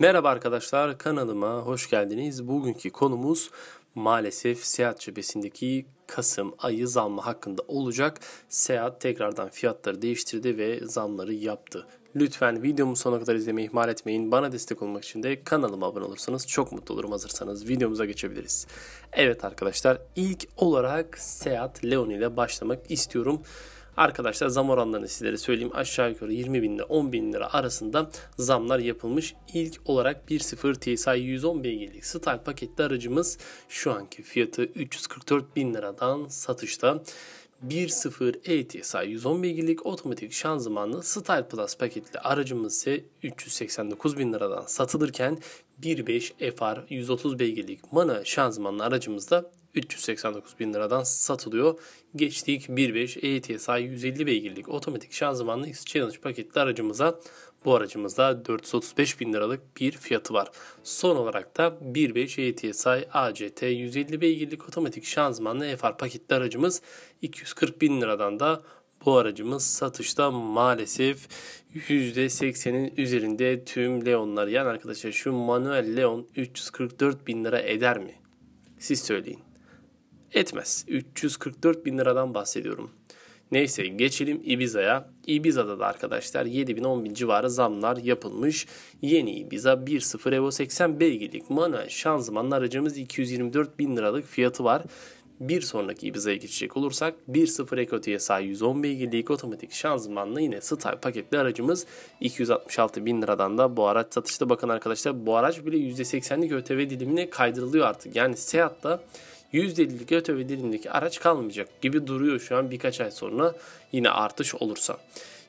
Merhaba arkadaşlar kanalıma hoş geldiniz. Bugünkü konumuz maalesef Seat cephesindeki Kasım ayı zammı hakkında olacak. Seat tekrardan fiyatları değiştirdi ve zamları yaptı. Lütfen videomu sona kadar izlemeyi ihmal etmeyin. Bana destek olmak için de kanalıma abone olursanız çok mutlu olurum. Hazırsanız videomuza geçebiliriz. Evet arkadaşlar ilk olarak Seat Leon ile başlamak istiyorum. Arkadaşlar zam oranlarını sizlere söyleyeyim. Aşağı yukarı 20 bin lira 10 bin lira arasında zamlar yapılmış. İlk olarak 1.0 TSI 110 beygirlik style paketli aracımız şu anki fiyatı 344 bin liradan satışta. 1.0 ATSI 110 beygirlik otomatik şanzımanlı Style Plus paketli aracımız ise 389 bin liradan satılırken 1.5 FR 130 beygirlik Mana şanzımanlı aracımız da 389 bin liradan satılıyor. Geçtik 1.5 ATSI 150 beygirlik otomatik şanzımanlı X-Challenge paketli aracımıza bu aracımızda 435 bin liralık bir fiyatı var. Son olarak da 1.5 ATSI ACT 150 beygirlik otomatik şanzımanlı FR paketli aracımız 240 bin liradan da bu aracımız satışta maalesef %80'in üzerinde tüm Leon'lar. Yani arkadaşlar şu manuel Leon 344 bin lira eder mi? Siz söyleyin. Etmez. 344 bin liradan bahsediyorum. Neyse geçelim Ibiza'ya. Ibiza'da da arkadaşlar 7 bin 10 bin civarı zamlar yapılmış. Yeni Ibiza 1.0 Evo 80 beygirlik manuel şanzımanlı aracımız 224 bin liralık fiyatı var. Bir sonraki Ibiza'ya geçecek olursak 1.0 EcoTSI 110 beygirlik otomatik şanzımanlı yine Style paketli aracımız 266 bin liradan da bu araç satışta bakın arkadaşlar bu araç bile %80'lik ÖTV dilimine kaydırılıyor artık. Yani Seat'ta %50'lik ÖTV dilimindeki araç kalmayacak gibi duruyor şu an birkaç ay sonra yine artış olursa.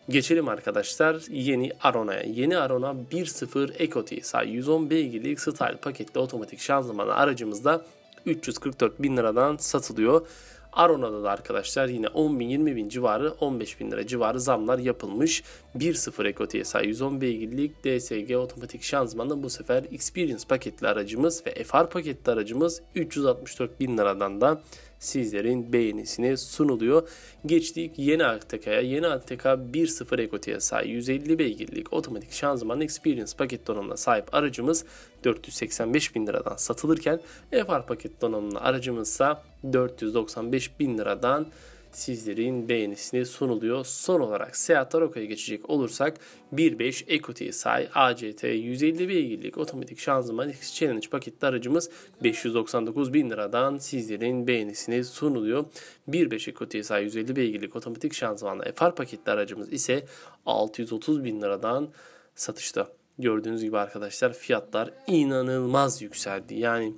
Geçelim arkadaşlar yeni Arona'ya. Yeni Arona 1.0 EcoTSI 110 beygirlik style paketli otomatik şanzımanlı aracımızda 344 bin liradan satılıyor. Arona'da da arkadaşlar yine 10 bin 20 bin civarı 15 bin lira civarı zamlar yapılmış. 1.0 ekotiye sahip 110 beygirlik DSG otomatik şanzımanla bu sefer Experience paketli aracımız ve FR paketli aracımız 364 bin liradan da sizlerin beğenisine sunuluyor. Geçtik yeni Akteka'ya. Yeni Akteka 1.0 ekotiye sahip 150 beygirlik otomatik şanzıman Experience paket donanımına sahip aracımız 485 bin liradan satılırken FR paket donanımlı aracımızsa 495 bin liradan sizlerin beğenisine sunuluyor. Son olarak Seat Aroka'ya geçecek olursak 1.5 Equity Say ACT 150 beygirlik otomatik şanzıman X Challenge paketli aracımız 599 bin liradan sizlerin beğenisine sunuluyor. 1.5 Equity Say 150 beygirlik otomatik şanzımanlı FR paketli aracımız ise 630 bin liradan satışta. Gördüğünüz gibi arkadaşlar fiyatlar inanılmaz yükseldi. Yani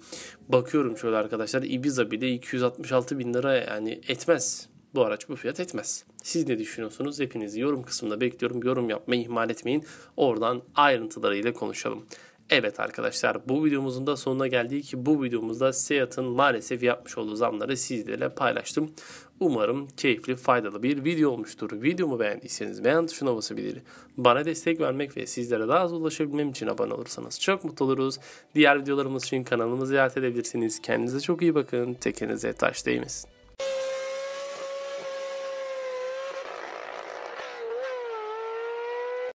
bakıyorum şöyle arkadaşlar Ibiza bile 266 bin lira yani etmez bu araç bu fiyat etmez. Siz ne düşünüyorsunuz? Hepinizi yorum kısmında bekliyorum. Yorum yapmayı ihmal etmeyin. Oradan ayrıntılarıyla konuşalım. Evet arkadaşlar bu videomuzun da sonuna geldik. Bu videomuzda Seat'ın maalesef yapmış olduğu zamları sizlerle paylaştım. Umarım keyifli, faydalı bir video olmuştur. Videomu beğendiyseniz beğen tuşuna basabilir. Bana destek vermek ve sizlere daha az ulaşabilmem için abone olursanız çok mutlu oluruz. Diğer videolarımız için kanalımı ziyaret edebilirsiniz. Kendinize çok iyi bakın. Tekenize taş değmesin.